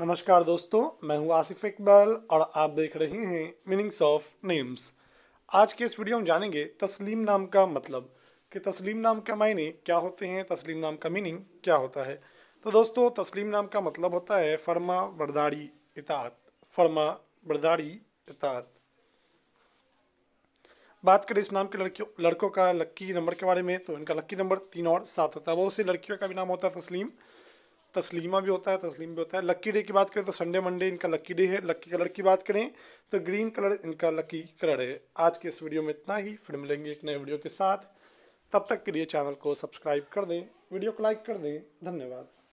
नमस्कार दोस्तों मैं हूं आसिफ इकबाल और आप देख रहे हैं मीनिंग्स ऑफ नेम्स आज के इस वीडियो में जानेंगे तस्लीम नाम का मतलब कि तस्लीम नाम का मायने क्या होते हैं तस्लीम नाम का मीनिंग क्या होता है तो दोस्तों तस्लीम नाम का मतलब होता है फर्मा बरदारी इतात फर्मा बरदारी इतात बात करें इस नाम के लड़कियों लड़कों का लक्की नंबर के बारे में तो इनका लक्की नंबर तीन और सात होता है बहुत सी लड़कियों का भी नाम होता है तस्लीम तस्लीमा भी होता है तस्लीम भी होता है लक्की डे की बात करें तो संडे मंडे इनका लक्की डे है लक्की कलर की बात करें तो ग्रीन कलर इनका लकी कलर है आज के इस वीडियो में इतना ही फिर मिलेंगे एक नए वीडियो के साथ तब तक के लिए चैनल को सब्सक्राइब कर दें वीडियो को लाइक कर दें धन्यवाद